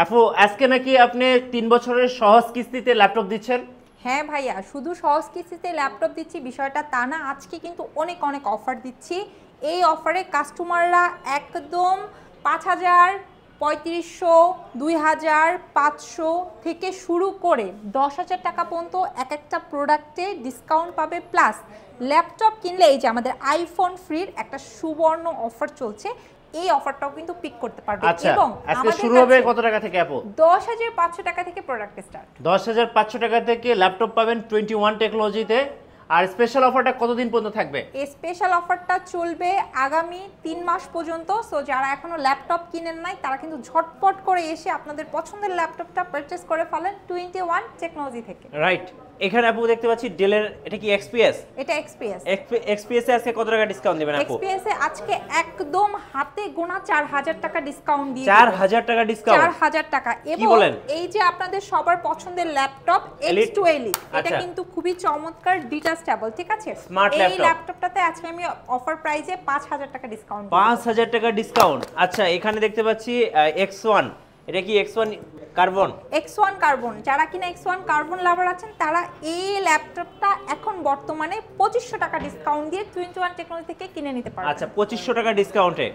আপু আজকে নাকি আপনি তিন বছরের সহজ কিস্তিতে ল্যাপটপ দিচ্ছেন হ্যাঁ ভাইয়া শুধু সহজ কিস্তিতে ল্যাপটপ দিচ্ছি বিষয়টা তা না আজকে কিন্তু অনেক অনেক অফার দিচ্ছি এই অফারে কাস্টমাররা একদম পাঁচ হাজার পঁয়ত্রিশশো দুই হাজার পাঁচশো থেকে শুরু করে দশ হাজার টাকা পর্যন্ত এক একটা প্রোডাক্টে ডিসকাউন্ট পাবে প্লাস ল্যাপটপ কিনলে এই যে আমাদের আইফোন ফ্রির একটা সুবর্ণ অফার চলছে এই অফারটাও কিন্তু পিক করতে পারবে আচ্ছা, এবং আজকে শুরু হবে কত টাকা থেকে অ্যাপল 10500 টাকা থেকে প্রোডাক্ট স্টার্ট 10500 টাকা থেকে ল্যাপটপ পাবেন 21 টেকনোলজিতে আর স্পেশাল অফারটা কতদিন পর্যন্ত থাকবে এই স্পেশাল অফারটা চলবে আগামী তিন মাস পর্যন্ত সো যারা এখনো ল্যাপটপ কিনেন নাই তারা কিন্তু ঝটপট করে এসে আপনাদের পছন্দের ল্যাপটপটা পারচেস করে ফেলেন 21 টেকনোলজি থেকে রাইট এখানে আপু দেখতে পাচ্ছি ডেলের এটা কি এক্সপিএস এটা এক্সপিএস এক্সপিএস এ আজকে কত টাকা ডিসকাউন্ট দিবেন আপু এক্সপিএস এ আজকে একদম হাতে গোনা 4000 টাকা ডিসকাউন্ট দিয়ে 4000 টাকা ডিসকাউন্ট 4000 টাকা এবং এই যে আপনাদের সবার পছন্দের ল্যাপটপ X2 Elite এটা আচ্ছা। কিন্তু খুবই চমৎকার ডিটা অ্যাডজাস্টেবল ঠিক আছে স্মার্ট ল্যাপটপ এই ল্যাপটপটাতে আজকে আমি অফার প্রাইসে 5000 টাকা ডিসকাউন্ট 5000 টাকা ডিসকাউন্ট আচ্ছা এখানে দেখতে পাচ্ছি X1 এটা কি X1 কার্বন X1 কার্বন যারা কিনা X1 কার্বন লাভার আছেন তারা এই ল্যাপটপটা এখন বর্তমানে 2500 টাকা ডিসকাউন্ট দিয়ে 21 টেকনোলজি থেকে কিনে নিতে পারবেন আচ্ছা 2500 টাকা ডিসকাউন্টে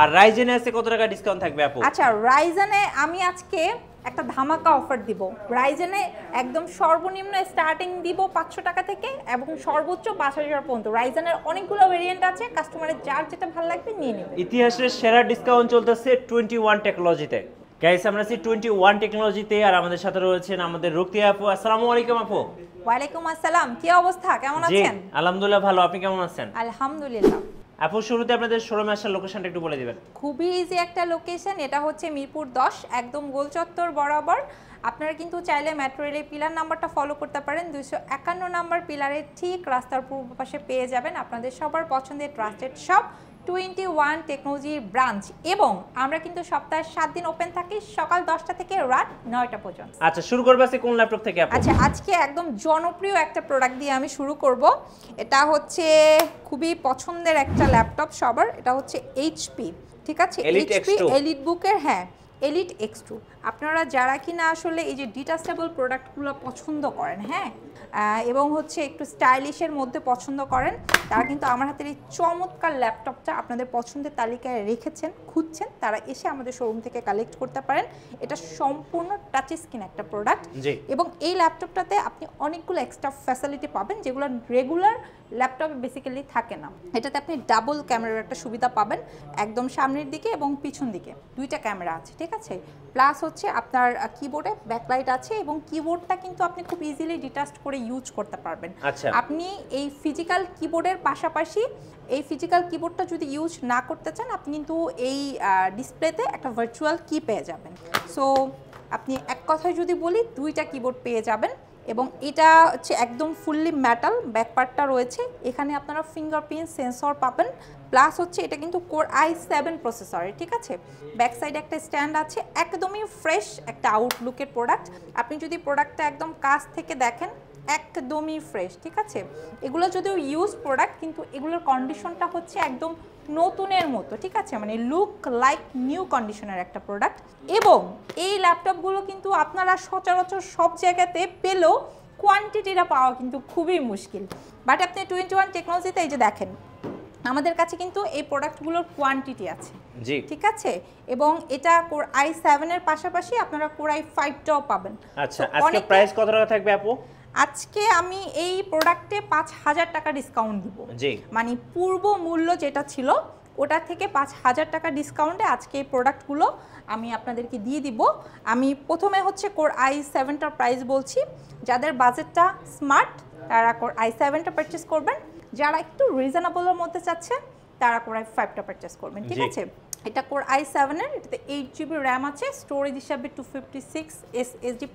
আর রাইজেনে আছে কত টাকা ডিসকাউন্ট থাকবে আপু আচ্ছা রাইজেনে আমি আজকে একটা ধামাকা অফার দিব রাইজেনে একদম সর্বনিম্ন স্টার্টিং দিব পাঁচশো টাকা থেকে এবং সর্বোচ্চ পাঁচ হাজার পর্যন্ত রাইজেনের অনেকগুলো ভেরিয়েন্ট আছে কাস্টমারের যার যেটা ভালো লাগবে নিয়ে নেবে ইতিহাসের সেরা ডিসকাউন্ট চলতেছে টোয়েন্টি ওয়ান টেকনোলজিতে গাইস আমরা আছি টোয়েন্টি ওয়ান টেকনোলজিতে আর আমাদের সাথে রয়েছেন আমাদের রুক্তিয়া আপু আসসালামু আলাইকুম আপু ওয়ালাইকুম আসসালাম কি অবস্থা কেমন আছেন আলহামদুলিল্লাহ ভালো আপনি কেমন আছেন আলহামদুলিল্লাহ আপু শুরুতে আপনাদের শোরুমে আসার লোকেশনটা একটু বলে দিবেন খুবই ইজি একটা লোকেশন এটা হচ্ছে মিরপুর 10 একদম গোল চত্বর বরাবর আপনারা কিন্তু চাইলে মেট্রো রেলের পিলার নাম্বারটা ফলো করতে পারেন দুইশো একান্ন নাম্বার পিলারের ঠিক রাস্তার পূর্ব পাশে পেয়ে যাবেন আপনাদের সবার পছন্দের ট্রাস্টেড শপ টোয়েন্টি ওয়ান টেকনোলজির ব্রাঞ্চ এবং আমরা কিন্তু সপ্তাহে সাত দিন ওপেন থাকি সকাল দশটা থেকে রাত নয়টা পর্যন্ত আচ্ছা শুরু করবো কোন ল্যাপটপ থেকে আচ্ছা আজকে একদম জনপ্রিয় একটা প্রোডাক্ট দিয়ে আমি শুরু করব এটা হচ্ছে খুবই পছন্দের একটা ল্যাপটপ সবার এটা হচ্ছে এইচপি ঠিক আছে এইচপি এলিট বুকের হ্যাঁ এলিট এক্স টু আপনারা যারা কিনা আসলে এই যে ডিটাচেবল প্রোডাক্টগুলো পছন্দ করেন হ্যাঁ এবং হচ্ছে একটু স্টাইলিশের মধ্যে পছন্দ করেন তারা কিন্তু আমার হাতের এই চমৎকার ল্যাপটপটা আপনাদের পছন্দের তালিকায় রেখেছেন খুঁজছেন তারা এসে আমাদের শোরুম থেকে কালেক্ট করতে পারেন এটা সম্পূর্ণ টাচ স্ক্রিন একটা প্রোডাক্ট এবং এই ল্যাপটপটাতে আপনি অনেকগুলো এক্সট্রা ফ্যাসিলিটি পাবেন যেগুলো রেগুলার ল্যাপটপে বেসিক্যালি থাকে না এটাতে আপনি ডাবল ক্যামেরার একটা সুবিধা পাবেন একদম সামনের দিকে এবং পিছন দিকে দুইটা ক্যামেরা আছে ঠিক আছে প্লাস হচ্ছে আপনার কিবোর্ডে ব্যাকলাইট আছে এবং কিবোর্ডটা কিন্তু আপনি খুব ইজিলি ডিটাস্ট করে ইউজ করতে পারবেন আচ্ছা। আপনি এই ফিজিক্যাল কিবোর্ডের পাশাপাশি এই ফিজিক্যাল কিবোর্ডটা যদি ইউজ না করতে চান আপনি কিন্তু এই ডিসপ্লেতে একটা ভার্চুয়াল কি পেয়ে যাবেন সো আপনি এক কথায় যদি বলি দুইটা কিবোর্ড পেয়ে যাবেন এবং এটা হচ্ছে একদম ফুললি ম্যাটাল ব্যাকপার্টটা রয়েছে এখানে আপনারা ফিঙ্গারপ্রিন্ট সেন্সর পাবেন প্লাস হচ্ছে এটা কিন্তু কোর আই সেভেন প্রসেসর ঠিক আছে ব্যাক সাইডে একটা স্ট্যান্ড আছে একদমই ফ্রেশ একটা আউটলুকের প্রোডাক্ট আপনি যদি প্রোডাক্টটা একদম কাছ থেকে দেখেন একদমই ফ্রেশ ঠিক আছে এগুলো যদিও ইউজ প্রোডাক্ট কিন্তু এগুলোর কন্ডিশনটা হচ্ছে একদম নতুনের মতো ঠিক আছে মানে লুক লাইক নিউ কন্ডিশনের একটা প্রোডাক্ট এবং এই ল্যাপটপগুলো কিন্তু আপনারা সচরাচর সব জায়গাতে পেলেও কোয়ান্টিটিটা পাওয়া কিন্তু খুবই মুশকিল বাট আপনি টোয়েন্টি ওয়ান টেকনোলজিতে এই যে দেখেন আমাদের কাছে কিন্তু এই প্রোডাক্টগুলোর কোয়ান্টিটি আছে ঠিক আছে এবং এটা কোর আই সেভেনের পাশাপাশি আপনারা কোর আই ফাইভটাও পাবেন আচ্ছা আজকে প্রাইস কত টাকা থাকবে আপু আজকে আমি এই প্রোডাক্টে পাঁচ হাজার টাকা ডিসকাউন্ট দিব মানে পূর্ব মূল্য যেটা ছিল ওটা থেকে পাঁচ হাজার টাকা ডিসকাউন্টে আজকে এই প্রোডাক্টগুলো আমি আপনাদেরকে দিয়ে দিব আমি প্রথমে হচ্ছে কোর আই সেভেনটার প্রাইস বলছি যাদের বাজেটটা স্মার্ট তারা কোর আই সেভেনটা পারচেস করবেন যারা একটু রিজনেবলের মধ্যে চাচ্ছেন তারা কোর আই ফাইভটা পারচেস করবেন ঠিক আছে এটা কোর আই সেভেনের এটাতে এইট জিবি র্যাম আছে স্টোরেজ হিসাবে টু ফিফটি সিক্স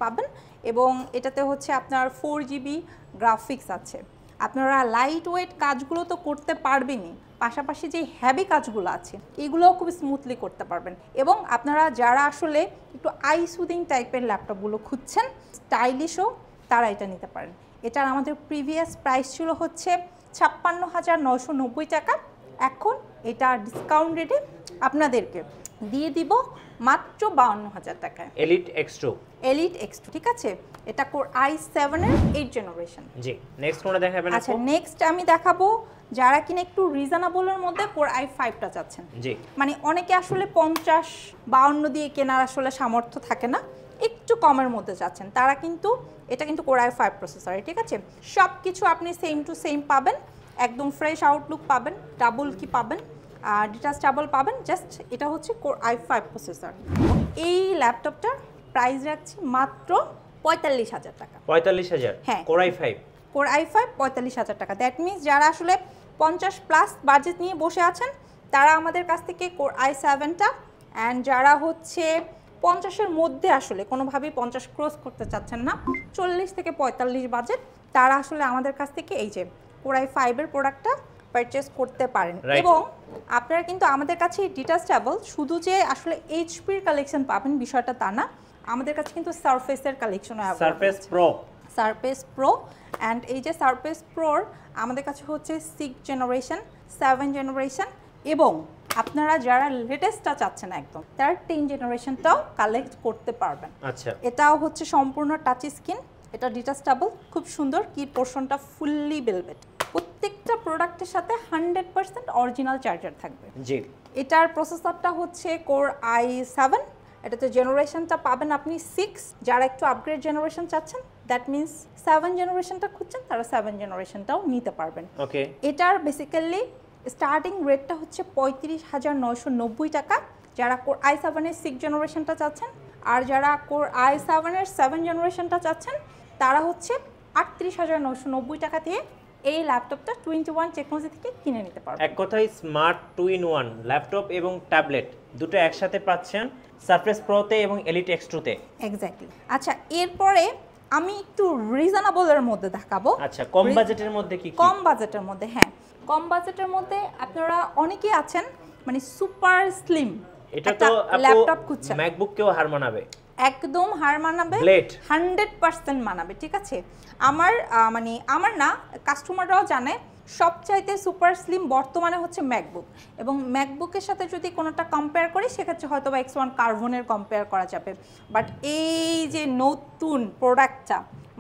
পাবেন এবং এটাতে হচ্ছে আপনার ফোর জিবি গ্রাফিক্স আছে আপনারা লাইট ওয়েট কাজগুলো তো করতে পারবেনই পাশাপাশি যে হ্যাভি কাজগুলো আছে এগুলোও খুব স্মুথলি করতে পারবেন এবং আপনারা যারা আসলে একটু আই সুদিং টাইপের ল্যাপটপগুলো খুঁজছেন স্টাইলিশও তারা এটা নিতে পারেন এটার আমাদের প্রিভিয়াস প্রাইস ছিল হচ্ছে ছাপ্পান্ন হাজার নশো নব্বই টাকা এখন এটা ডিসকাউন্ট রেটে আপনাদেরকে দিয়ে দিব মাত্র বাউন্ন হাজার টাকায় এলিট এক্সট্রো এলিট এক্সট্রো ঠিক আছে এটা কোর আই সেভেনের এইট জেনারেশন জি নেক্সট ফোনটা দেখাবেন আচ্ছা নেক্সট আমি দেখাবো যারা কিনা একটু রিজনেবলের মধ্যে কোর আই ফাইভটা চাচ্ছেন জি মানে অনেকে আসলে পঞ্চাশ বাউন্ন দিয়ে কেনার আসলে সামর্থ্য থাকে না একটু কমের মধ্যে চাচ্ছেন তারা কিন্তু এটা কিন্তু কোর আই ফাইভ প্রসেসরে ঠিক আছে সব কিছু আপনি সেম টু সেম পাবেন একদম ফ্রেশ আউটলুক পাবেন ডাবল কি পাবেন ডেটা স্টাবল পাবেন জাস্ট এটা হচ্ছে কোর আই ফাইভ প্রসেসর এই ল্যাপটপটার প্রাইস রাখছি মাত্র পঁয়তাল্লিশ হাজার টাকা পঁয়তাল্লিশ হাজার হ্যাঁ core i five core i five পঁয়তাল্লিশ হাজার টাকা দ্যাট মিনস যারা আসলে পঞ্চাশ প্লাস বাজেট নিয়ে বসে আছেন তারা আমাদের কাছ থেকে কোর আই সেভেনটা অ্যান্ড যারা হচ্ছে পঞ্চাশের মধ্যে আসলে কোনোভাবেই পঞ্চাশ ক্রস করতে চাচ্ছেন না চল্লিশ থেকে পঁয়তাল্লিশ বাজেট তারা আসলে আমাদের কাছ থেকে এই যে কোর আই ফাইভের প্রোডাক্টটা পারচেস করতে পারেন এবং আপনারা কিন্তু আমাদের কাছে ডিটাচেবল শুধু যে আসলে এইচপির কালেকশন পাবেন বিষয়টা তা না আমাদের কাছে কিন্তু সারফেসের কালেকশনও Surface Pro Surface Pro and এই যে সারফেস প্রোর আমাদের কাছে হচ্ছে সিক্স জেনারেশন সেভেন জেনারেশন এবং আপনারা যারা লেটেস্টটা চাচ্ছেন একদম তারা টেন জেনারেশনটাও কালেক্ট করতে পারবেন আচ্ছা এটাও হচ্ছে সম্পূর্ণ টাচ স্ক্রিন এটা ডিটাচেবল খুব সুন্দর কি পোর্শনটা ফুললি বেলভেট প্রত্যেকটা প্রোডাক্টের সাথে হান্ড্রেড পার্সেন্ট অরিজিনাল চার্জার থাকবে জি এটার প্রসেসরটা হচ্ছে কোর আই সেভেন এটাতে জেনারেশনটা পাবেন আপনি সিক্স যারা একটু আপগ্রেড জেনারেশন চাচ্ছেন দ্যাট মিনস সেভেন জেনারেশনটা খুঁজছেন তারা সেভেন জেনারেশনটাও নিতে পারবেন ওকে এটার বেসিক্যালি স্টার্টিং রেটটা হচ্ছে পঁয়ত্রিশ হাজার নয়শো নব্বই টাকা যারা কোর আই সেভেনের সিক্স জেনারেশনটা চাচ্ছেন আর যারা কোর আই সেভেনের সেভেন জেনারেশনটা চাচ্ছেন তারা হচ্ছে আটত্রিশ হাজার নয়শো নব্বই টাকা দিয়ে এই ল্যাপটপটা টু ওয়ান টেকনোলজি থেকে কিনে নিতে পারবেন এক কথায় smart two in one laptop এবং ট্যাবলেট দুটো একসাথে পাচ্ছেন সারফেস প্রোতে এবং এলিট এক্স টুতে এক্স্যাক্টলি আচ্ছা এরপরে আমি একটু এর মধ্যে দেখাবো আচ্ছা কম বাজেটের মধ্যে কি কম বাজেটের মধ্যে হ্যাঁ কম বাজেটের মধ্যে আপনারা অনেকেই আছেন মানে সুপার স্লিম এটা তো ল্যাপটপ খুঁজছেন ম্যাকবুক কেও হার মানাবে একদম হার মানাবে হান্ড্রেড পার্সেন্ট মানাবে ঠিক আছে আমার মানে আমার না কাস্টমাররাও জানে সবচাইতে সুপার স্লিম বর্তমানে হচ্ছে ম্যাকবুক এবং ম্যাকবুকের সাথে যদি কোনোটা কম্পেয়ার করি সেক্ষেত্রে হয়তো বা এক্স ওয়ান কার্বনের কম্পেয়ার করা যাবে বাট এই যে নতুন প্রোডাক্টটা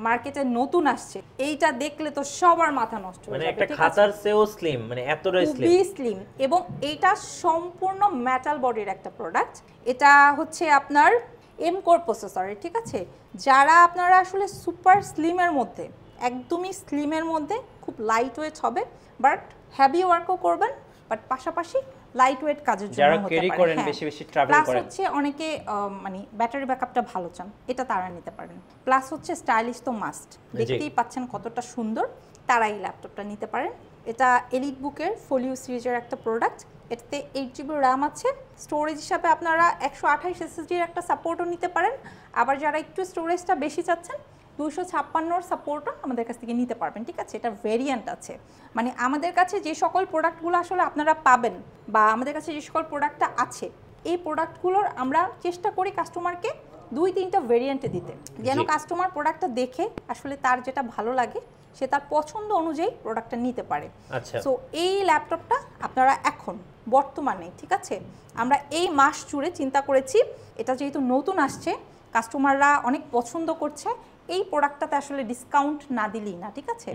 মার্কেটে নতুন আসছে এইটা দেখলে তো সবার মাথা নষ্ট মানে একটা খাতার সেও স্লিম মানে এতটাই স্লিম খুবই স্লিম এবং এটা সম্পূর্ণ মেটাল বডির একটা প্রোডাক্ট এটা হচ্ছে আপনার এম কোর প্রসেসরে ঠিক আছে যারা আপনারা আসলে সুপার স্লিমের মধ্যে একদমই স্লিমের মধ্যে খুব লাইট ওয়েট হবে বাট হ্যাভি ওয়ার্কও করবেন বাট পাশাপাশি লাইট ওয়েট কাজের জন্য হতে পারে হ্যাঁ, বেশি বেশি ট্রাভেল করেন প্লাস হচ্ছে অনেকে মানে ব্যাটারি ব্যাকআপটা ভালো চান এটা তারা নিতে পারেন প্লাস হচ্ছে স্টাইলিশ তো মাস্ট দেখতেই পাচ্ছেন কতটা সুন্দর তারা এই ল্যাপটপটা নিতে পারেন এটা এলিট বুকের ফোলিও সিরিজের একটা প্রোডাক্ট এটাতে এইট জিবি র্যাম আছে স্টোরেজ হিসাবে আপনারা একশো আঠাইশ এসএসডির একটা সাপোর্টও নিতে পারেন আবার যারা একটু স্টোরেজটা বেশি চাচ্ছেন দুশো ছাপ্পান্নর সাপোর্টও আমাদের কাছ থেকে নিতে পারবেন ঠিক আছে এটা ভেরিয়েন্ট আছে মানে আমাদের কাছে যে সকল প্রোডাক্টগুলো আসলে আপনারা পাবেন বা আমাদের কাছে যে সকল প্রোডাক্টটা আছে এই প্রোডাক্টগুলোর আমরা চেষ্টা করি কাস্টমারকে দুই তিনটা ভেরিয়েন্টে দিতে যেন কাস্টমার প্রোডাক্টটা দেখে আসলে তার যেটা ভালো লাগে সে তার পছন্দ অনুযায়ী প্রোডাক্টটা নিতে পারে সো আচ্ছা। এই ল্যাপটপটা আপনারা এখন বর্তমানে ঠিক আছে আমরা এই মাস জুড়ে চিন্তা করেছি এটা যেহেতু নতুন আসছে কাস্টমাররা অনেক পছন্দ করছে এই প্রোডাক্টটাতে আসলে ডিসকাউন্ট না দিলেই না ঠিক আছে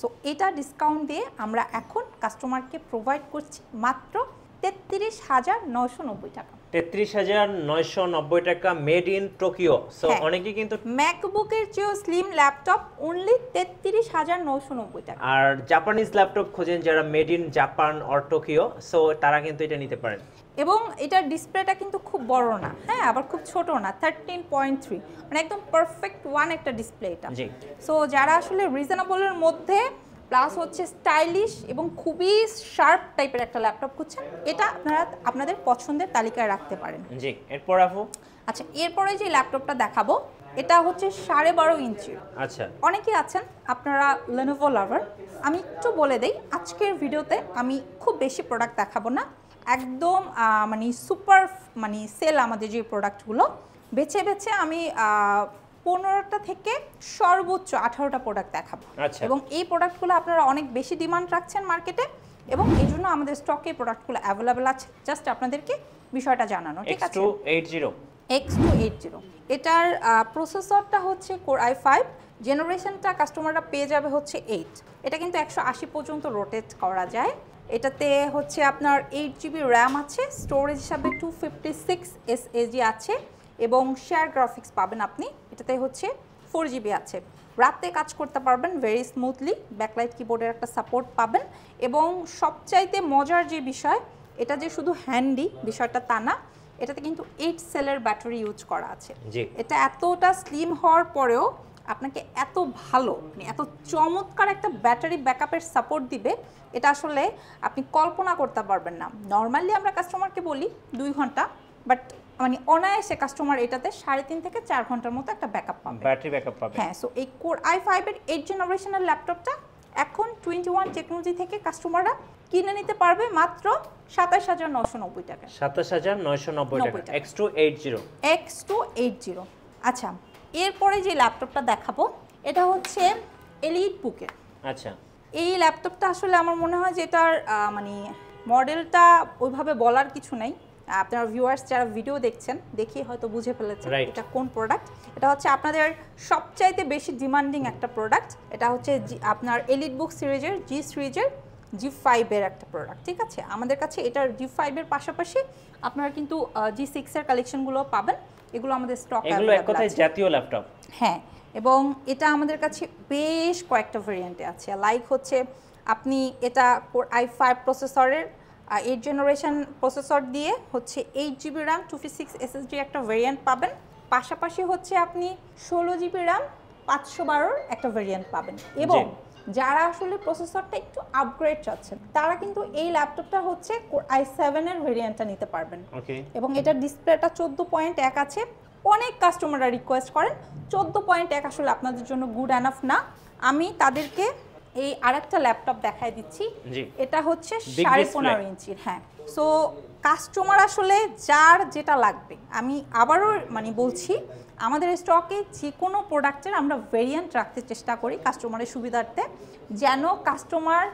সো এটা ডিসকাউন্ট দিয়ে আমরা এখন কাস্টমারকে প্রোভাইড করছি মাত্র তেত্রিশ হাজার নয়শো নব্বই টাকা তেত্রিশ হাজার নয়শো নব্বই টাকা মেড ইন টোকিও সো অনেকে কিন্তু ম্যাকবুকের চেয়েও স্লিম ল্যাপটপ অনলি তেত্রিশ হাজার নয়শো নব্বই টাকা আর জাপানিজ ল্যাপটপ খোঁজেন যারা made in Japan or Tokyo so তারা কিন্তু এটা নিতে পারেন এবং এটার ডিসপ্লেটা কিন্তু খুব বড় না হ্যাঁ আবার খুব ছোট না থার্টিন পয়েন্ট থ্রি মানে একদম পারফেক্ট ওয়ান একটা ডিসপ্লে এটা সো যারা আসলে রিজনেবলের মধ্যে প্লাস হচ্ছে স্টাইলিশ এবং খুবই শার্প টাইপের একটা ল্যাপটপ খুঁজছেন এটা আপনারা আপনাদের পছন্দের তালিকায় রাখতে পারেন জি এরপর আপু আচ্ছা এরপরে যে ল্যাপটপটা দেখাবো এটা হচ্ছে সাড়ে বারো ইঞ্চি আচ্ছা অনেকেই আছেন আপনারা লেনোভো লাভার আমি একটু বলে দেই আজকের ভিডিওতে আমি খুব বেশি প্রোডাক্ট দেখাবো না একদম মানে সুপার মানে সেল আমাদের যে প্রোডাক্টগুলো বেছে বেছে আমি পনেরোটা থেকে সর্বোচ্চ আঠারোটা প্রোডাক্ট দেখাবো আচ্ছা। এবং এই প্রোডাক্টগুলো আপনারা অনেক বেশি ডিমান্ড রাখছেন মার্কেটে এবং এই জন্য আমাদের স্টকে প্রোডাক্টগুলো অ্যাভেলেবেল আছে জাস্ট আপনাদেরকে বিষয়টা জানানো ঠিক আছে এক্স টু এইট জিরো এটার প্রসেসরটা হচ্ছে কোর আই ফাইভ জেনারেশনটা কাস্টমাররা পেয়ে যাবে হচ্ছে এইট এটা কিন্তু একশো আশি পর্যন্ত রোটেট করা যায় এটাতে হচ্ছে আপনার এইট জিবি র্যাম আছে স্টোরেজ হিসাবে টু ফিফটি সিক্স এসএজি আছে এবং শেয়ার গ্রাফিক্স পাবেন আপনি এটাতে হচ্ছে ফোর জিবি আছে রাতে কাজ করতে পারবেন ভেরি স্মুথলি ব্যাকলাইট কিবোর্ডের একটা সাপোর্ট পাবেন এবং সবচাইতে মজার যে বিষয় এটা যে শুধু হ্যান্ডি বিষয়টা তা না এটাতে কিন্তু এইট সেলের ব্যাটারি ইউজ করা আছে এটা এতটা স্লিম হওয়ার পরেও আপনাকে এত ভালো মানে এত চমৎকার একটা ব্যাটারি ব্যাকআপের সাপোর্ট দিবে এটা আসলে আপনি কল্পনা করতে পারবেন না নর্মালি আমরা কাস্টমারকে বলি দুই ঘন্টা বাট মানে অনায়াসে কাস্টমার এটাতে সাড়ে তিন থেকে চার ঘন্টার মতো একটা ব্যাকআপ পাবে ব্যাটারি ব্যাকআপ পাবে হ্যাঁ সো এই কোর আই ফাইভের এইট জেনারেশনের ল্যাপটপটা এখন টোয়েন্টি ওয়ান টেকনোলজি থেকে কাস্টমাররা কিনে নিতে পারবে মাত্র সাতাশ হাজার নশো নব্বই টাকা সাতাশ হাজার নয়শো নব্বই টাকা X two eight zero X two eight zero আচ্ছা এরপরে যে ল্যাপটপটা দেখাবো এটা হচ্ছে এলিট বুকের আচ্ছা এই ল্যাপটপটা আসলে আমার মনে হয় যে এটার মানে মডেলটা ওইভাবে বলার কিছু নাই আপনার ভিউয়ার্স যারা ভিডিও দেখছেন দেখি হয়তো বুঝে ফেলেছেন এটা কোন প্রোডাক্ট এটা হচ্ছে আপনাদের সবচাইতে বেশি ডিমান্ডিং একটা প্রোডাক্ট এটা হচ্ছে আপনার এলিট বুক সিরিজের জি সিরিজের জি ফাইভের একটা প্রোডাক্ট ঠিক আছে আমাদের কাছে এটার জি ফাইভের পাশাপাশি আপনারা কিন্তু জি সিক্সের কালেকশনগুলো পাবেন এগুলো আমাদের স্টক জাতীয় ল্যাপটপ হ্যাঁ এবং এটা আমাদের কাছে বেশ কয়েকটা ভেরিয়েন্টে আছে লাইক হচ্ছে আপনি এটা আই ফাইভ প্রসেসরের আর এইট জেনারেশন প্রসেসর দিয়ে হচ্ছে eight GB RAM two fifty six SSD একটা ভেরিয়েন্ট পাবেন পাশাপাশি হচ্ছে আপনি ষোলো জিবি র্যাম পাঁচশো বারোর একটা ভেরিয়েন্ট পাবেন এবং যারা আসলে প্রসেসরটা একটু আপগ্রেড চাচ্ছেন তারা কিন্তু এই ল্যাপটপটা হচ্ছে আই সেভেনের ভেরিয়েন্টটা নিতে পারবেন এবং এটার ডিসপ্লেটা চোদ্দো পয়েন্ট এক আছে অনেক কাস্টমাররা রিকোয়েস্ট করেন চোদ্দো পয়েন্ট এক আসলে আপনাদের জন্য গুড অ্যানাফ না আমি তাদেরকে এই আরেকটা ল্যাপটপ দেখায় দিচ্ছি এটা হচ্ছে সাড়ে পনেরো ইঞ্চির হ্যাঁ সো কাস্টমার আসলে যার যেটা লাগবে আমি আবারও মানে বলছি আমাদের স্টকে যে কোনো প্রোডাক্টের আমরা ভেরিয়েন্ট রাখতে চেষ্টা করি কাস্টমারের সুবিধার্থে যেন কাস্টমার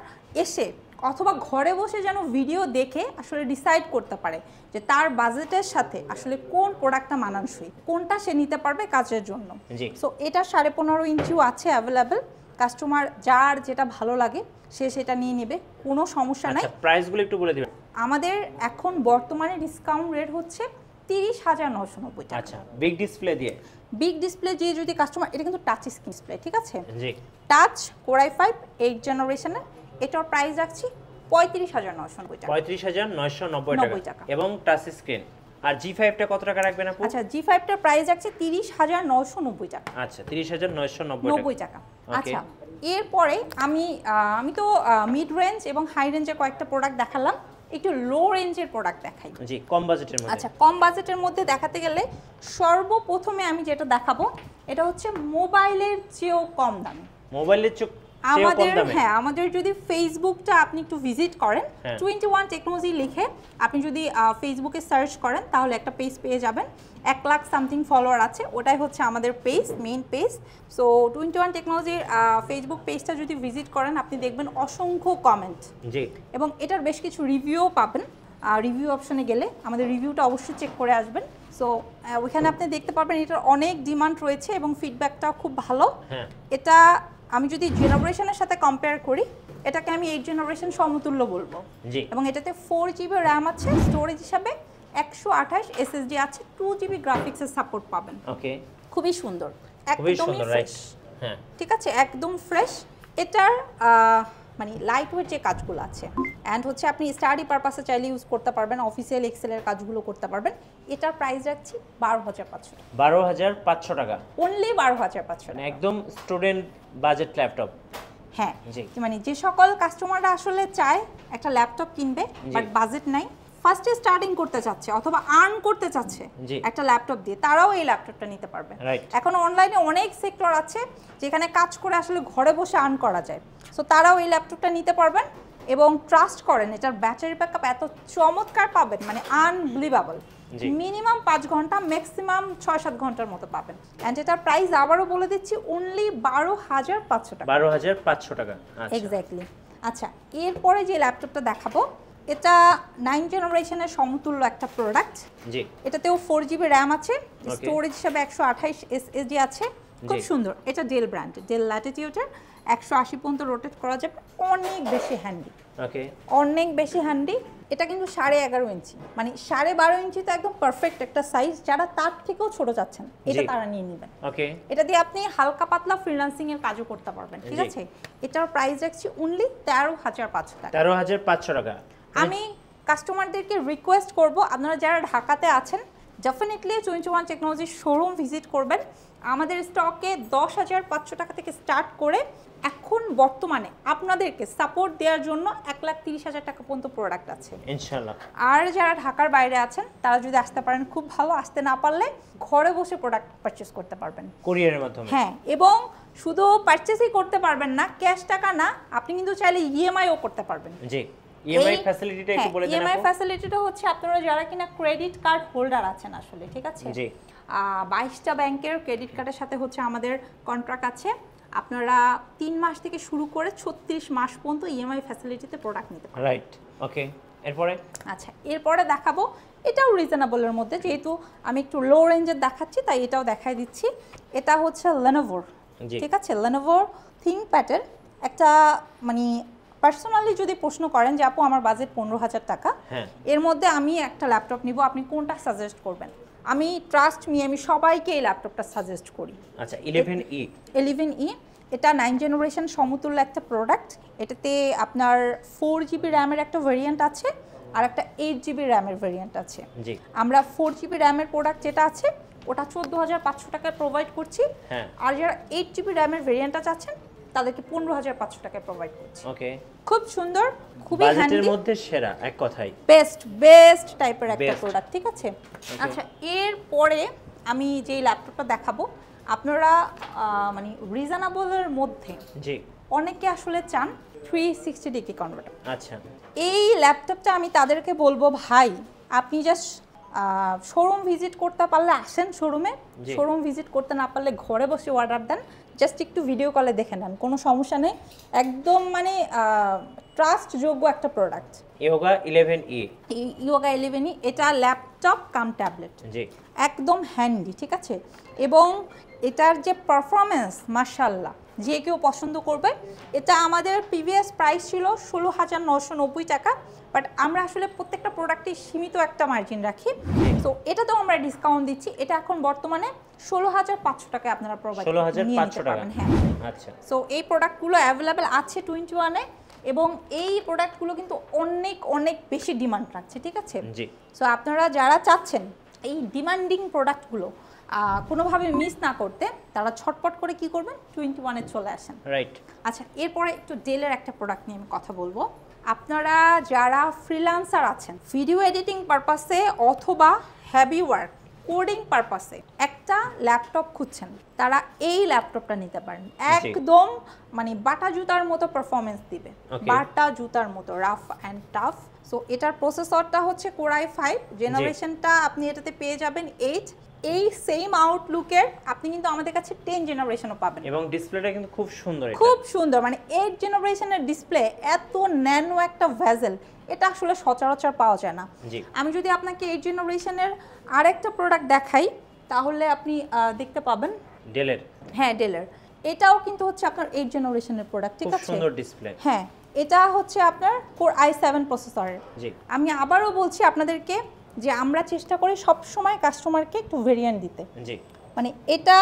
এসে অথবা ঘরে বসে যেন ভিডিও দেখে আসলে ডিসাইড করতে পারে যে তার বাজেটের সাথে আসলে কোন প্রোডাক্টটা মানানসই কোনটা সে নিতে পারবে কাজের জন্য সো এটা সাড়ে পনেরো ইঞ্চিও আছে অ্যাভেলেবেল কাস্টমার যার যেটা ভালো লাগে সে সেটা নিয়ে নেবে কোনো সমস্যা আচ্ছা, নাই প্রাইসগুলো একটু বলে দিবেন আমাদের এখন বর্তমানে ডিসকাউন্ট রেট হচ্ছে তিরিশ হাজার নশো নব্বই আচ্ছা বিগ ডিসপ্লে দিয়ে বিগ ডিসপ্লে দিয়ে যদি কাস্টমার এটা কিন্তু টাচ স্ক্রিন ডিসপ্লে ঠিক আছে টাচ কোরাই ফাইভ এইট জেনারেশনের এটার প্রাইস রাখছি পঁয়ত্রিশ হাজার নশো নব্বই টাকা পঁয়ত্রিশ হাজার নশো নব্বই টাকা এবং টাচ স্ক্রিন আর জি ফাইভটা কত টাকা রাখবেন আপু আচ্ছা জি ফাইভটার প্রাইস আছে তিরিশ হাজার নশো নব্বই টাকা আচ্ছা তিরিশ হাজার নয়শো নব্বই টাকা আচ্ছা এরপরে আমি আমি তো মিড রেঞ্জ এবং হাই রেঞ্জের কয়েকটা প্রোডাক্ট দেখালাম একটু লো রেঞ্জের প্রোডাক্ট দেখাই জি কম বাজেটের মধ্যে আচ্ছা কম বাজেটের মধ্যে দেখাতে গেলে সর্বপ্রথমে আমি যেটা দেখাবো এটা হচ্ছে মোবাইলের চেয়েও কম দাম মোবাইলের চেয়ে আমাদের হ্যাঁ আমাদের যদি ফেসবুকটা আপনি একটু ভিজিট করেন টোয়েন্টি ওয়ান টেকনোলজি লিখে আপনি যদি ফেসবুকে সার্চ করেন তাহলে একটা পেজ পেয়ে যাবেন এক লাখ সামথিং ফলোয়ার আছে ওটাই হচ্ছে আমাদের page main page so twenty one টেকনোলজির ফেসবুক পেজটা যদি ভিজিট করেন আপনি দেখবেন অসংখ্য কমেন্ট এবং এটার বেশ কিছু রিভিউও পাবেন রিভিউ অপশনে গেলে আমাদের রিভিউটা অবশ্যই চেক করে আসবেন সো ওইখানে আপনি দেখতে পারবেন এটার অনেক ডিমান্ড রয়েছে এবং ফিডব্যাকটা খুব ভালো হ্যাঁ। এটা আমি যদি জেনারেশনের সাথে কম্পেয়ার করি এটাকে আমি এইট জেনারেশন সমতুল্য বলবো এবং এটাতে ফোর জিবি র্যাম আছে স্টোরেজ হিসাবে একশো আঠাশ এসএসডি আছে টু জিবি গ্রাফিক্সের সাপোর্ট পাবেন ওকে খুবই সুন্দর একদমই ফ্রেশ হ্যাঁ। ঠিক আছে একদম ফ্রেশ এটার মানে লাইটওয়েট যে কাজগুলো আছে অ্যান্ড হচ্ছে আপনি স্টাডি পারপাসে চাইলে ইউজ করতে পারবেন অফিসিয়াল এক্সেলের কাজগুলো করতে পারবেন এটার প্রাইস রাখছি বারো হাজার পাঁচশো বারো হাজার পাঁচশো টাকা অনলি বারো হাজার পাঁচশো মানে একদম স্টুডেন্ট বাজেট ল্যাপটপ হ্যাঁ মানে যে সকল কাস্টমাররা আসলে চায় একটা ল্যাপটপ কিনবে বাট বাজেট নাই ফার্স্টে স্টার্টিং করতে চাচ্ছে অথবা আর্ন করতে চাচ্ছে একটা ল্যাপটপ দিয়ে তারাও এই ল্যাপটপটা নিতে পারবে এখন অনলাইনে অনেক সেক্টর আছে যেখানে কাজ করে আসলে ঘরে বসে আর্ন করা যায় সো তারাও এই ল্যাপটপটা নিতে পারবেন এবং ট্রাস্ট করেন এটার ব্যাটারি ব্যাকআপ এত চমৎকার পাবেন মানে আনবিলিভেবল মিনিমাম পাঁচ ঘন্টা ম্যাক্সিমাম ছয় সাত ঘন্টার মতো পাবেন অ্যান্ড এটার প্রাইস আবারও বলে দিচ্ছি অনলি বারো হাজার পাঁচশো টাকা বারো হাজার পাঁচশো টাকা এক্স্যাক্টলি আচ্ছা।, আচ্ছা এরপরে যে ল্যাপটপটা দেখাবো এটা নাইন জেনারেশনের সমতুল্য একটা প্রোডাক্ট জি এটাতেও ফোর জিবি র্যাম আছে স্টোরেজ হিসাবে একশো আঠাইশ এসএসডি আছে খুব সুন্দর এটা ডেল ব্র্যান্ড ডেল ল্যাটিটিউডের একশো আশি পর্যন্ত রোটেট করা যাবে অনেক বেশি হ্যান্ডি অনেক বেশি হ্যান্ডি এটা কিন্তু সাড়ে এগারো ইঞ্চি মানে সাড়ে বারো ইঞ্চি তো একদম পারফেক্ট একটা সাইজ যারা তার থেকেও ছোট যাচ্ছেন এটা তারা নিয়ে নেবেন এটা দিয়ে আপনি হালকা পাতলা ফ্রিলান্সিং এর কাজও করতে পারবেন ঠিক আছে এটার প্রাইস রাখছি অনলি তেরো হাজার পাঁচশো টাকা তেরো হাজার পাঁচশো টাকা আমি কাস্টমারদেরকে রিকোয়েস্ট করব আপনারা যারা ঢাকাতে আছেন ডেফিনেটলি টোয়েন্টি ওয়ান টেকনোলজির শোরুম ভিজিট করবেন আমাদের স্টকে দশ হাজার পাঁচশো টাকা থেকে স্টার্ট করে এখন বর্তমানে আপনাদেরকে সাপোর্ট দেওয়ার জন্য এক লাখ তিরিশ হাজার টাকা পর্যন্ত প্রোডাক্ট আছে ইনশাল্লাহ আর যারা ঢাকার বাইরে আছেন তারা যদি আসতে পারেন খুব ভালো আসতে না পারলে ঘরে বসে প্রোডাক্ট পারচেস করতে পারবেন কুরিয়ারের মাধ্যমে হ্যাঁ এবং শুধু পারচেসই করতে পারবেন না ক্যাশ টাকা না আপনি কিন্তু চাইলে ইএমআইও e করতে পারবেন জি ইএমআই ফ্যাসিলিটিটা e একটু হ্যাঁ, বলে দেন ইএমআই ফ্যাসিলিটিটা হচ্ছে আপনারা যারা কিনা ক্রেডিট কার্ড হোল্ডার আছেন আসলে ঠিক আছে জি বাইশটা ব্যাংকের ক্রেডিট কার্ডের সাথে হচ্ছে আমাদের কন্ট্রাক্ট আছে আপনারা তিন মাস থেকে শুরু করে ছত্রিশ মাস পর্যন্ত ইএমআই ফ্যাসিলিটিতে প্রোডাক্ট নিতে পারেন রাইট ওকে এরপরে আচ্ছা এরপরে দেখাবো এটাও রিজনেবলের মধ্যে যেহেতু আমি একটু লো রেঞ্জের দেখাচ্ছি তাই এটাও দেখাই দিচ্ছি এটা হচ্ছে লেনোভোর ঠিক আছে লেনোভোর থিঙ্ক প্যাটের একটা মানে পার্সোনালি যদি প্রশ্ন করেন যে আপু আমার বাজেট পনেরো হাজার টাকা হ্যাঁ। এর মধ্যে আমি একটা ল্যাপটপ নিব আপনি কোনটা সাজেস্ট করবেন আমি ট্রাস্ট নিয়ে আমি সবাইকে এই ল্যাপটপটা সাজেস্ট করি আচ্ছা ইলেভেন ই ইলেভেন ই এটা নাইন জেনারেশন সমতুল্য একটা প্রোডাক্ট এটাতে আপনার ফোর জিবি র্যামের একটা ভেরিয়েন্ট আছে আর একটা এইট জিবি র্যামের ভেরিয়েন্ট আছে আমরা ফোর জিবি র্যামের প্রোডাক্ট যেটা আছে ওটা চোদ্দ হাজার পাঁচশো টাকায় প্রোভাইড করছি হ্যাঁ। আর যারা এইট জিবি র্যামের ভেরিয়েন্টটা চাচ্ছেন তাদেরকে পনেরো হাজার পাঁচশো টাকায় প্রোভাইড করছি ওকে খুব সুন্দর খুবই মধ্যে সেরা এক কথাই বেস্ট বেস্ট টাইপের একটা প্রোডাক্ট ঠিক আছে আচ্ছা এর পরে আমি যে ল্যাপটপটা দেখাবো আপনারা মানে রিজনেবলের মধ্যে জি অনেকে আসলে চান থ্রি সিক্সটি ডিগ্রি কনভার্টার আচ্ছা এই ল্যাপটপটা আমি তাদেরকে বলবো ভাই আপনি জাস্ট শোরুম ভিজিট করতে পারলে আসেন শোরুমে শোরুম ভিজিট করতে না পারলে ঘরে বসে অর্ডার দেন জাস্ট একটু ভিডিও কলে দেখে নেন কোনো সমস্যা নেই একদম মানে ট্রাস্টযোগ্য একটা product Yoga eleven e। E Yoga eleven e e, এটা ল্যাপটপ কাম ট্যাবলেট জি একদম হ্যান্ডি ঠিক আছে এবং এটার যে পারফরমেন্স মার্শাল্লাহ যে কেউ পছন্দ করবে এটা আমাদের প্রিভিয়াস প্রাইস ছিল ষোলো হাজার নশো নব্বই টাকা বাট আমরা আসলে প্রত্যেকটা প্রোডাক্টে সীমিত একটা মার্জিন রাখি তো এটা তো আমরা ডিসকাউন্ট দিচ্ছি এটা এখন বর্তমানে ষোলো হাজার পাঁচশো টাকায় আপনারা প্রোভাইড নিয়ে নিতে পারবেন হ্যাঁ আচ্ছা সো এই প্রোডাক্টগুলো অ্যাভেলেবেল আছে টোয়েন্টি ওয়ানে এবং এই প্রোডাক্টগুলো কিন্তু অনেক অনেক বেশি ডিমান্ড রাখছে ঠিক আছে সো আপনারা যারা চাচ্ছেন এই ডিমান্ডিং প্রোডাক্টগুলো কোনোভাবে মিস না করতে তারা ছটপট করে কি করবেন টোয়েন্টি ওয়ানে চলে আসেন রাইট আচ্ছা এরপরে একটু ডেলের একটা প্রোডাক্ট নিয়ে আমি কথা বলবো আপনারা যারা ফ্রিলান্সার আছেন ভিডিও এডিটিং পারপাসে অথবা হ্যাভি ওয়ার্ক কোডিং পারপাসে একটা ল্যাপটপ খুঁজছেন তারা এই ল্যাপটপটা নিতে পারেন একদম মানে বাটা জুতার মতো পারফরমেন্স দিবে বাটা জুতার মতো রাফ অ্যান্ড টাফ সো এটার প্রসেসরটা হচ্ছে কোরাই ফাইভ জেনারেশনটা আপনি এটাতে পেয়ে যাবেন এইট এই সেম আউটলুকের আপনি কিন্তু আমাদের কাছে টেন জেনারেশনও পাবেন এবং ডিসপ্লেটা কিন্তু খুব সুন্দর খুব সুন্দর মানে এইট জেনারেশনের ডিসপ্লে এত ন্যানো একটা ভেজেল এটা আসলে সচরাচর পাওয়া যায় না আমি যদি আপনাকে এইট জেনারেশনের আরেকটা প্রোডাক্ট দেখাই তাহলে আপনি দেখতে পাবেন ডেলের হ্যাঁ ডেলের এটাও কিন্তু হচ্ছে আপনার এইট জেনারেশনের প্রোডাক্ট ঠিক আছে সুন্দর ডিসপ্লে হ্যাঁ এটা হচ্ছে আপনার কোর আই সেভেন প্রসেসরের আমি আবারও বলছি আপনাদেরকে যে আমরা চেষ্টা করি সব সময় কাস্টমারকে একটু ভেরিয়েন্ট দিতে মানে এটা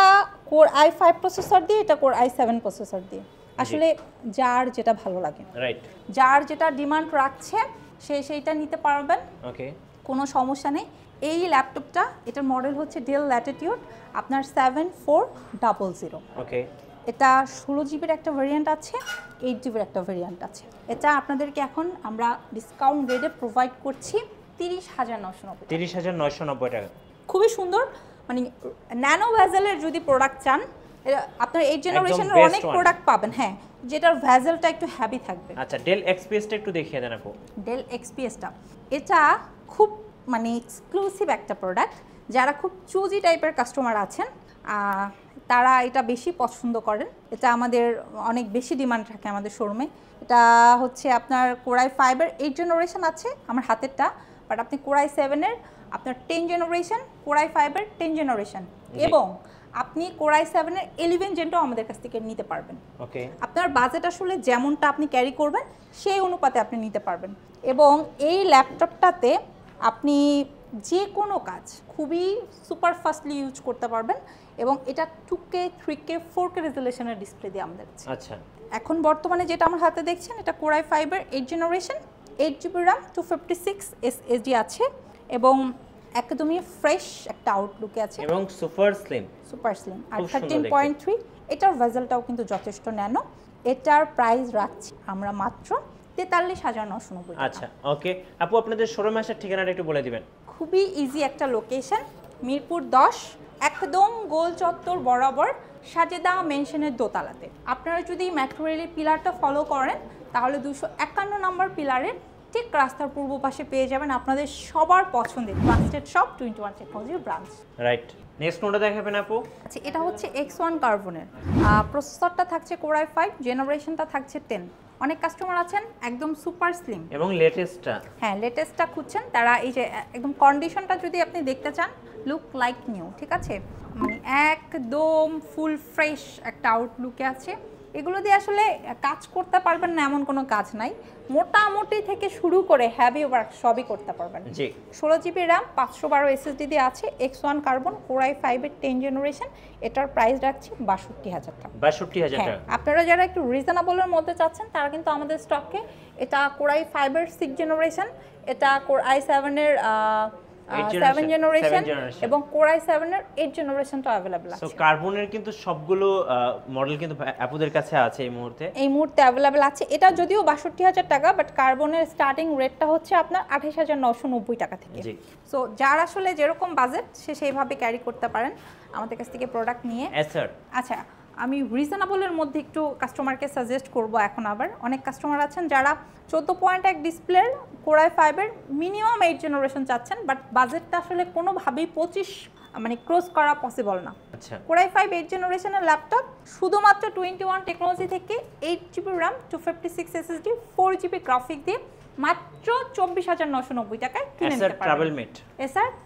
কোর আই ফাইভ প্রসেসর দিয়ে এটা কোর আই সেভেন প্রসেসর দিয়ে আসলে যার যেটা ভালো লাগে রাইট যার যেটা ডিমান্ড রাখছে সে সেইটা নিতে পারবেন কোনো সমস্যা নেই এই ল্যাপটপটা এটার মডেল হচ্ছে ডেল ল্যাটিটিউড আপনার seven four double zero okay এটা ষোলো জিবির একটা ভেরিয়েন্ট আছে এইট জিবির একটা ভেরিয়েন্ট আছে এটা আপনাদেরকে এখন আমরা ডিসকাউন্ট রেটে প্রোভাইড করছি তিরিশ হাজার নশো নব্বই টাকা খুবই সুন্দর মানে ন্যানো ভ্যাজেলের যদি প্রোডাক্ট চান আপনার এই জেনারেশনের অনেক প্রোডাক্ট পাবেন হ্যাঁ যেটার ভ্যাজেলটা একটু হ্যাভি থাকবে আচ্ছা ডেল এক্সপিএসটা একটু দেখিয়ে দেন আপু ডেল এক্সপিএসটা এটা খুব মানে এক্সক্লুসিভ একটা প্রোডাক্ট যারা খুব চুজি টাইপের কাস্টমার আছেন তারা এটা বেশি পছন্দ করেন এটা আমাদের অনেক বেশি ডিমান্ড থাকে আমাদের শোরুমে এটা হচ্ছে আপনার কোরাই ফাইবার এইট জেনারেশন আছে আমার হাতেরটা বাট আপনি কোরাই সেভেনের আপনার টেন জেনারেশন কোরাই ফাইভের টেন জেনারেশন এবং আপনি কোরাই সেভেনের ইলেভেন জেনটাও আমাদের কাছ থেকে নিতে পারবেন ওকে আপনার বাজেট আসলে যেমনটা আপনি ক্যারি করবেন সেই অনুপাতে আপনি নিতে পারবেন এবং এই ল্যাপটপটাতে আপনি যে কোনো কাজ খুবই সুপার ফাস্টলি ইউজ করতে পারবেন এবং এটা two K three K four K রেজুলেশনের ডিসপ্লে দিয়ে আমাদের আচ্ছা এখন বর্তমানে যেটা আমার হাতে দেখছেন এটা কোরাই ফাইবার eight generation eight GB RAM two fifty six S SSD আছে এবং একদমই ফ্রেশ একটা আউটলুকে আছে এবং সুপার স্লিম সুপার স্লিম আর থার্টিন পয়েন্ট থ্রি এটার ভেজালটাও কিন্তু যথেষ্ট ন্যানো এটার প্রাইস রাখছি আমরা মাত্র তেতাল্লিশ হাজার নশো নব্বই আচ্ছা ওকে আপু আপনাদের শোরুমে আসার ঠিকানাটা একটু বলে দিবেন খুবই ইজি একটা লোকেশন মিরপুর দশ একদম গোল চত্বর বরাবর সাজেদা মেনশনের দোতলাতে আপনারা যদি মেট্রো পিলারটা ফলো করেন তাহলে দুশো একান্ন নম্বর পিলারের ঠিক রাস্তার পূর্ব পাশে পেয়ে যাবেন আপনাদের সবার পছন্দের trusted shop twenty one technology branch right next নোটটা দেখাবেন আপু আচ্ছা এটা হচ্ছে এক্স ওয়ান কার্বনের প্রসেসরটা থাকছে কোরাই ফাইভ জেনারেশনটা থাকছে টেন অনেক কাস্টমার আছেন একদম সুপার স্লিম এবং লেটেস্টটা হ্যাঁ লেটেস্টটা খুঁজছেন তারা এই যে একদম কন্ডিশনটা যদি আপনি দেখতে চান লুক লাইক নিউ ঠিক আছে মানে একদম ফুল ফ্রেশ একটা আউটলুকে আছে এগুলো দিয়ে আসলে কাজ করতে পারবেন না এমন কোনো কাজ নাই মোটামুটি থেকে শুরু করে হ্যাভি ওয়ার্ক সবই করতে পারবেন জি ষোলো জিবি র্যাম পাঁচশো বারো এসএসডি দিয়ে আছে এক্স ওয়ান কার্বন কোরাই ফাইভের টেন জেনারেশন এটার প্রাইস রাখছি বাষট্টি হাজার টাকা বাষট্টি হাজার হ্যাঁ, টাকা আপনারা যারা একটু রিজনেবলের মধ্যে চাচ্ছেন তারা কিন্তু আমাদের স্টককে এটা কোরাই ফাইভের সিক্স জেনারেশন এটা আই সেভেনের 7 জেনারেশন এবং কোরাই সেভেনের এইট জেনারেশনটা अवेलेबल আছে সো কার্বনের কিন্তু সবগুলো মডেল কিন্তু অ্যাপুদের কাছে আছে এই মুহূর্তে এই মুহূর্তে अवेलेबल আছে এটা যদিও 62000 টাকা বাট কার্বনের স্টার্টিং রেটটা হচ্ছে আপনার 28990 টাকা থেকে জি সো যার আসলে যেরকম বাজেট সে সেইভাবে ক্যারি করতে পারেন আমাদের কাছ থেকে প্রোডাক্ট নিয়ে স্যার আচ্ছা আমি রিজনেবলের মধ্যে একটু কাস্টমারকে সাজেস্ট করব এখন আবার অনেক কাস্টমার আছেন যারা চোদ্দো পয়েন্ট এক ডিসপ্লের কোড়ায় ফাইভের মিনিমাম এইট জেনারেশন চাচ্ছেন বাট বাজেটটা আসলে কোনোভাবেই পঁচিশ মানে ক্রস করা পসিবল না কোরাই ফাইভ এইট জেনারেশনের ল্যাপটপ শুধুমাত্র টোয়েন্টি ওয়ান টেকনোলজি থেকে eight GB RAM two fifty six SSD four GB graphic দিয়ে মাত্র চব্বিশ হাজার নশো নব্বই টাকায় কিনে নিতে পারবেন ট্রাভেল মেট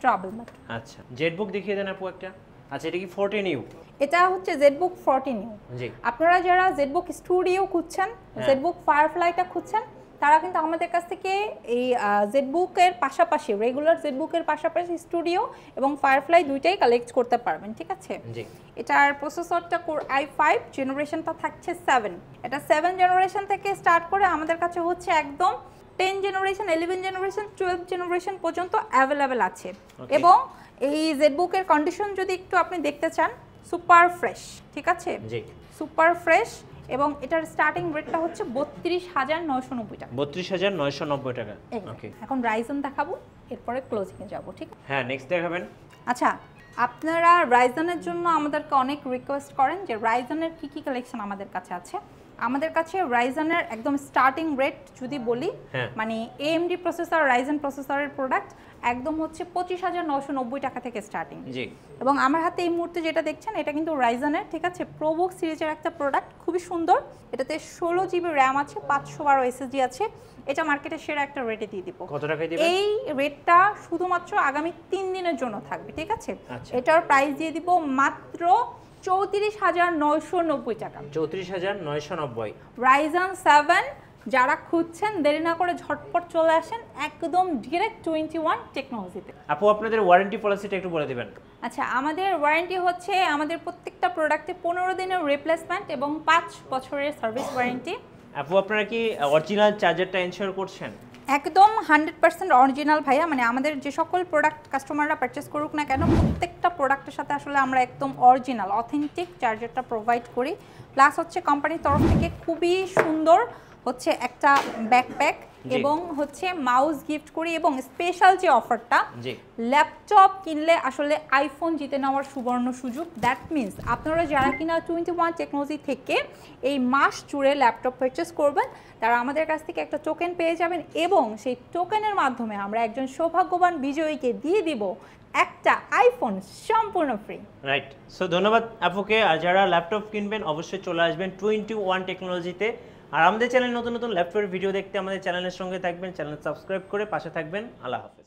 ট্রাভেল মেট আচ্ছা জেট বুক দেখিয়ে দেন আপু একটা আচ্ছা এটা কি 14 ইউ এটা হচ্ছে জেডবুক 14 ইউ জি আপনারা যারা জেডবুক স্টুডিও খুঁজছেন জেডবুক হ্যাঁ। ফায়ারফ্লাইটা খুঁজছেন তারা কিন্তু আমাদের কাছ থেকে এই জেডবুকের পাশাপাশি রেগুলার জেডবুকের পাশাপাশি স্টুডিও এবং ফায়ারফ্লাই দুইটাই কালেক্ট করতে পারবেন ঠিক আছে এটার প্রসেসরটা কোর আই ফাইভ জেনারেশনটা থাকছে সেভেন এটা সেভেন জেনারেশন থেকে স্টার্ট করে আমাদের কাছে হচ্ছে একদম ten generation eleven generation twelve generation পর্যন্ত অ্যাভেলেবেল আছে এবং এই জেড এর কন্ডিশন যদি একটু আপনি দেখতে চান সুপার ফ্রেশ ঠিক আছে জি সুপার ফ্রেশ এবং এটার স্টার্টিং রেটটা হচ্ছে বত্রিশ হাজার নয়শো নব্বই টাকা বত্রিশ হাজার নয়শো নব্বই টাকা ওকে এখন রাইজন দেখাবো এরপরে এ যাব ঠিক হ্যাঁ নেক্সট দেখাবেন আচ্ছা আপনারা রাইজনের জন্য আমাদেরকে অনেক রিকোয়েস্ট করেন যে রাইজনের কি কি কালেকশন আমাদের কাছে আছে আমাদের কাছে রাইজনের একদম স্টার্টিং রেট যদি বলি হ্যাঁ। মানে এএমডি প্রসেসর রাইজন প্রসেসরের প্রোডাক্ট একদম হচ্ছে পঁচিশ হাজার নশো নব্বই টাকা থেকে স্টার্টিং জি এবং আমার হাতে এই মুহূর্তে যেটা দেখছেন এটা কিন্তু রাইজনের ঠিক আছে প্রবোক সিরিজের একটা প্রোডাক্ট খুবই সুন্দর এটাতে ষোলো জিবি র্যাম আছে পাঁচশো বারো এসএসডি আছে এটা মার্কেটে সেরা একটা রেটে দিয়ে দিব এই রেটটা শুধুমাত্র আগামী তিন দিনের জন্য থাকবে ঠিক আছে আচ্ছা। এটার প্রাইস দিয়ে দিব মাত্র চৌত্রিশ হাজার নয়শো নব্বই টাকা চৌত্রিশ হাজার নয়শো নব্বই রাইজন সেভেন যারা খুঁজছেন দেরি না করে ঝটপট চলে আসেন একদম ডিরেক্ট টোয়েন্টি ওয়ান টেকনোলজিতে আপু আপনাদের ওয়ারেন্টি পলিসিটা একটু বলে দেবেন আচ্ছা আমাদের ওয়ারেন্টি হচ্ছে আমাদের প্রত্যেকটা প্রোডাক্টে পনেরো দিনের রিপ্লেসমেন্ট এবং পাঁচ বছরের সার্ভিস ওয়ারেন্টি আপু আপনারা কি অরিজিনাল চার্জারটা এনশিওর করছেন একদম হান্ড্রেড পার্সেন্ট অরিজিনাল ভাইয়া মানে আমাদের যে সকল প্রোডাক্ট কাস্টমাররা পারচেস করুক না কেন প্রত্যেকটা প্রোডাক্টের সাথে আসলে আমরা একদম অরিজিনাল অথেন্টিক চার্জারটা প্রোভাইড করি প্লাস হচ্ছে কোম্পানির তরফ থেকে খুবই সুন্দর হচ্ছে একটা ব্যাকপ্যাক এবং হচ্ছে মাউস গিফট করি এবং স্পেশাল যে অফারটা ল্যাপটপ কিনলে আসলে আইফোন জিতে নেওয়ার সুবর্ণ সুযোগ দ্যাট মিনস আপনারা যারা কিনা টোয়েন্টি ওয়ান টেকনোলজি থেকে এই মাস জুড়ে ল্যাপটপ পারচেস করবেন তারা আমাদের কাছ থেকে একটা টোকেন পেয়ে যাবেন এবং সেই টোকেনের মাধ্যমে আমরা একজন সৌভাগ্যবান বিজয়ীকে দিয়ে দিব একটা আইফোন সম্পূর্ণ ফ্রি রাইট সো ধন্যবাদ আপুকে আর যারা ল্যাপটপ কিনবেন অবশ্যই চলে আসবেন টোয়েন্টি ওয়ান টেকনোলজিতে আর আমাদের চ্যানেল নতুন নতুন ল্যাপটপের ভিডিও দেখতে আমাদের চ্যানেলের সঙ্গে থাকবেন চ্যানেল সাবস্ক্রাইব করে পাশে থাকবেন আল্লাহ হাফেজ